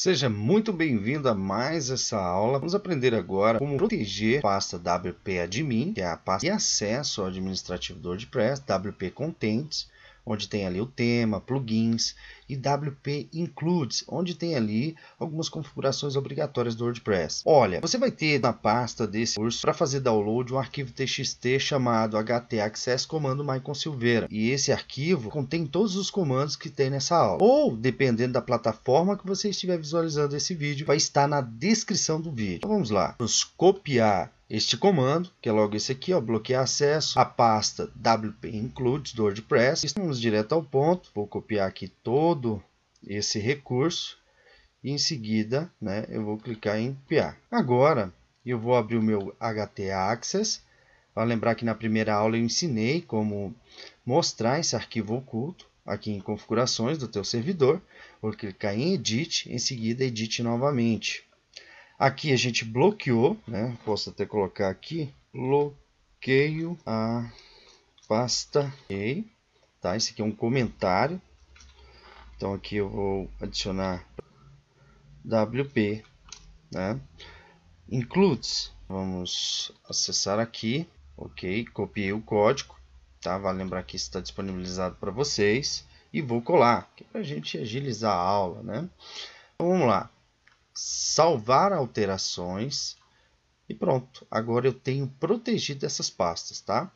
Seja muito bem-vindo a mais essa aula. Vamos aprender agora como proteger a pasta WP Admin, que é a pasta de acesso ao administrativo do WordPress, WP Contents, onde tem ali o tema, plugins, e WP Includes, onde tem ali algumas configurações obrigatórias do WordPress. Olha, você vai ter na pasta desse curso para fazer download um arquivo TXT chamado HT Access Comando Maicon Silveira. E esse arquivo contém todos os comandos que tem nessa aula. Ou, dependendo da plataforma que você estiver visualizando esse vídeo, vai estar na descrição do vídeo. Então vamos lá. Vamos copiar este comando, que é logo esse aqui, ó, bloquear acesso à pasta WP Includes do WordPress. Estamos direto ao ponto, vou copiar aqui todo esse recurso e em seguida né, eu vou clicar em copiar. Agora eu vou abrir o meu HT Access. Para lembrar que na primeira aula eu ensinei como mostrar esse arquivo oculto aqui em configurações do teu servidor. Vou clicar em Edit, em seguida Edit novamente. Aqui a gente bloqueou, né? Posso até colocar aqui, bloqueio a pasta e, tá? Esse aqui é um comentário. Então aqui eu vou adicionar WP, né? Includes, vamos acessar aqui, ok? Copiei o código, tá? Vale lembrar que está disponibilizado para vocês e vou colar, que é para a gente agilizar a aula, né? Então, vamos lá salvar alterações e pronto. Agora eu tenho protegido essas pastas, tá?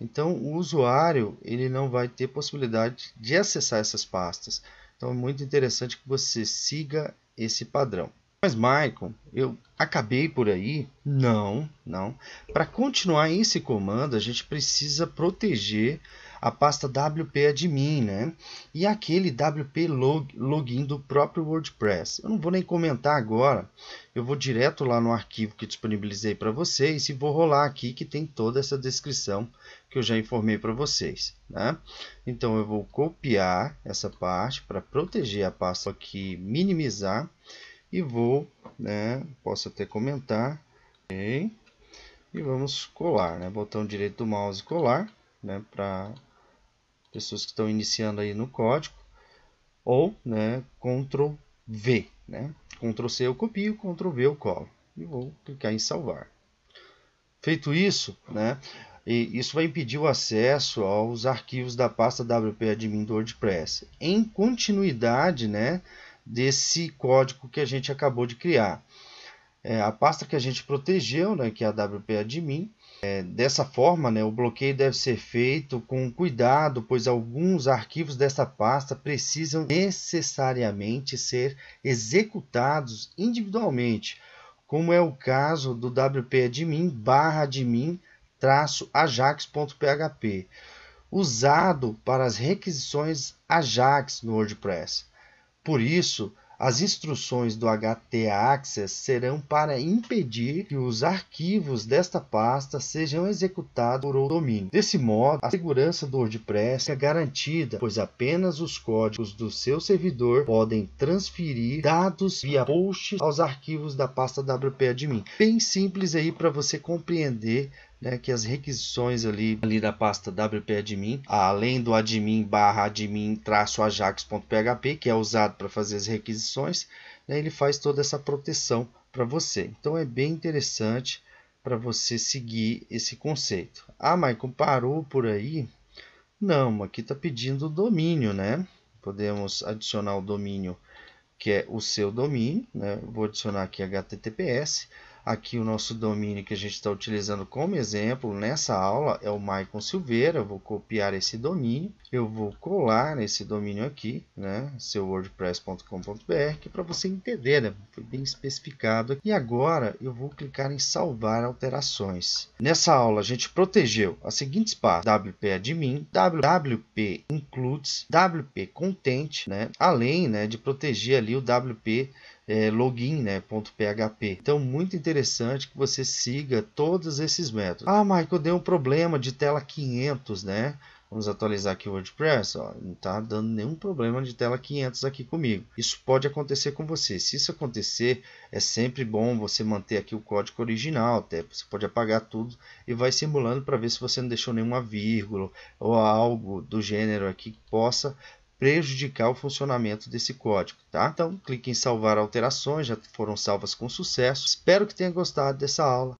Então o usuário ele não vai ter possibilidade de acessar essas pastas. Então é muito interessante que você siga esse padrão. Mas Michael, eu acabei por aí? Não, não. Para continuar esse comando, a gente precisa proteger a pasta WP Admin, é né? E aquele WP Login do próprio WordPress. Eu não vou nem comentar agora, eu vou direto lá no arquivo que disponibilizei para vocês e vou rolar aqui que tem toda essa descrição que eu já informei para vocês, né? Então eu vou copiar essa parte para proteger a pasta aqui, minimizar e vou, né, posso até comentar, e vamos colar, né? Botão direito do mouse colar, né? Para pessoas que estão iniciando aí no código, ou né, Ctrl V. Né? Ctrl C eu copio, Ctrl V eu colo. E vou clicar em salvar. Feito isso, né, e isso vai impedir o acesso aos arquivos da pasta wp-admin do WordPress, em continuidade né, desse código que a gente acabou de criar. É, a pasta que a gente protegeu, né, que é a wp-admin, é, dessa forma, né, o bloqueio deve ser feito com cuidado, pois alguns arquivos desta pasta precisam necessariamente ser executados individualmente, como é o caso do wp-admin barra admin traço ajax.php, usado para as requisições Ajax no WordPress. Por isso, as instruções do HTA Access serão para impedir que os arquivos desta pasta sejam executados por outro domínio. Desse modo, a segurança do WordPress é garantida, pois apenas os códigos do seu servidor podem transferir dados via post aos arquivos da pasta WP-admin. Bem simples aí para você compreender né, que as requisições ali, ali da pasta WP admin, além do admin barra admin traço ajax.php, que é usado para fazer as requisições, né, ele faz toda essa proteção para você. Então é bem interessante para você seguir esse conceito. Ah, Maicon, parou por aí? Não, aqui está pedindo o domínio, né? Podemos adicionar o domínio que é o seu domínio, né? Vou adicionar aqui https Aqui o nosso domínio que a gente está utilizando como exemplo nessa aula é o Maicon Silveira. Eu vou copiar esse domínio, eu vou colar esse domínio aqui, né, seu wordpress.com.br, que é para você entender, né, foi bem especificado. Aqui. E agora eu vou clicar em salvar alterações. Nessa aula a gente protegeu as seguintes partes: wp-admin, é wp includes, wp content, né, além, né, de proteger ali o wp é, login, né, .php. Então, muito interessante que você siga todos esses métodos. Ah, Michael, deu um problema de tela 500, né? Vamos atualizar aqui o WordPress, ó, não está dando nenhum problema de tela 500 aqui comigo. Isso pode acontecer com você. Se isso acontecer, é sempre bom você manter aqui o código original, até você pode apagar tudo e vai simulando para ver se você não deixou nenhuma vírgula ou algo do gênero aqui que possa prejudicar o funcionamento desse código, tá? Então, clique em salvar alterações, já foram salvas com sucesso. Espero que tenha gostado dessa aula.